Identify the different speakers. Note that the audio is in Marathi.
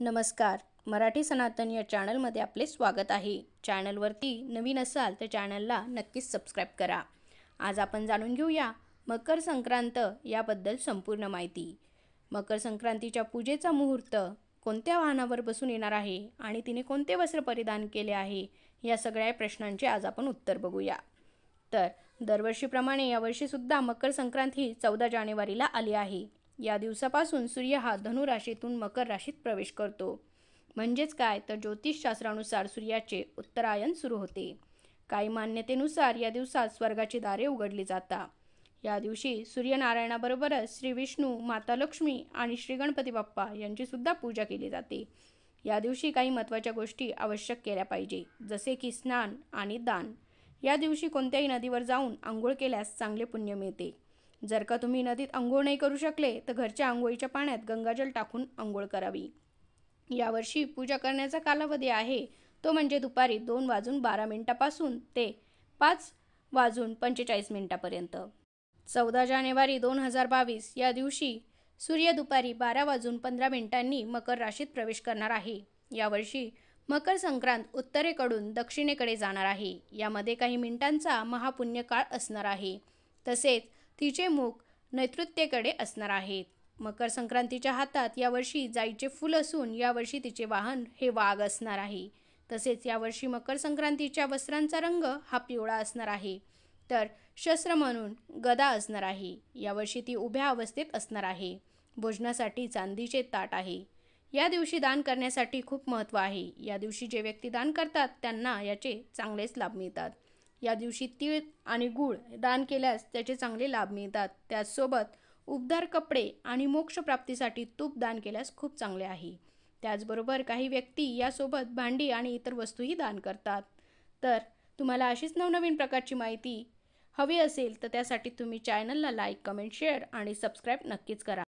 Speaker 1: नमस्कार मराठी सनातन या चॅनलमध्ये आपले स्वागत आहे चॅनलवरती नवीन असाल तर चॅनलला नक्कीच सबस्क्राईब करा आज आपण जाणून घेऊया मकर संक्रांत याबद्दल संपूर्ण माहिती मकर संक्रांतीच्या पूजेचा मुहूर्त कोणत्या वाहनावर बसून येणार आहे आणि तिने कोणते वस्त्र परिधान केले आहे या सगळ्या प्रश्नांचे आज आपण उत्तर बघूया तर दरवर्षीप्रमाणे यावर्षीसुद्धा मकर संक्रांत ही चौदा जानेवारीला आली आहे या दिवसापासून सूर्य हा धनुराशीतून मकर राशीत प्रवेश करतो म्हणजेच काय तर ज्योतिषशास्त्रानुसार सूर्याचे उत्तरायण सुरू होते काही मान्यतेनुसार या दिवसात स्वर्गाची दारे उघडली जातात या दिवशी सूर्यनारायणाबरोबरच श्री विष्णू माता लक्ष्मी आणि श्री गणपती बाप्पा यांची सुद्धा पूजा केली जाते या दिवशी काही महत्त्वाच्या गोष्टी आवश्यक केल्या पाहिजे जसे की स्नान आणि दान या दिवशी कोणत्याही नदीवर जाऊन आंघोळ केल्यास चांगले पुण्य मिळते जर का तुम्ही नदीत आंघोळ नाही करू शकले तर घरच्या आंघोळीच्या पाण्यात गंगाजल टाकून आंघोळ करावी यावर्षी पूजा करण्याचा कालावधी आहे तो म्हणजे दुपारी दोन वाजून बारा मिनिटापासून ते पाच वाजून पंचेचाळीस मिनिटापर्यंत चौदा जानेवारी दोन हजार बावीस या दिवशी सूर्य दुपारी बारा वाजून पंधरा मिनिटांनी मकर राशीत प्रवेश करणार आहे यावर्षी मकर संक्रांत उत्तरेकडून दक्षिणेकडे जाणार आहे यामध्ये काही मिनिटांचा महापुण्यकाळ असणार आहे तसेच तिचे मुख नैतृत्येकडे असणार आहेत मकर संक्रांतीच्या हातात यावर्षी जाईचे फूल असून यावर्षी तिचे वाहन हे वाघ असणार आहे तसेच यावर्षी मकर संक्रांतीच्या वस्त्रांचा रंग हा पिवळा असणार आहे तर शस्त्र म्हणून गदा असणार आहे यावर्षी ती उभ्या अवस्थेत असणार आहे भोजनासाठी चांदीचे ताट आहे या दिवशी दान करण्यासाठी खूप महत्त्व आहे या दिवशी जे व्यक्ती दान करतात त्यांना याचे चांगलेच लाभ मिळतात या दिवशी तीळ आणि गूळ दान केल्यास त्याचे चांगले लाभ मिळतात त्याचसोबत उबदार कपडे आणि मोक्षप्राप्तीसाठी तूप दान केल्यास खूप चांगले आहे त्याचबरोबर काही व्यक्ती यासोबत भांडी आणि इतर वस्तूही दान करतात तर तुम्हाला अशीच नवनवीन प्रकारची माहिती हवी असेल तर त्यासाठी तुम्ही चॅनलला लाईक कमेंट शेअर आणि सबस्क्राईब नक्कीच करा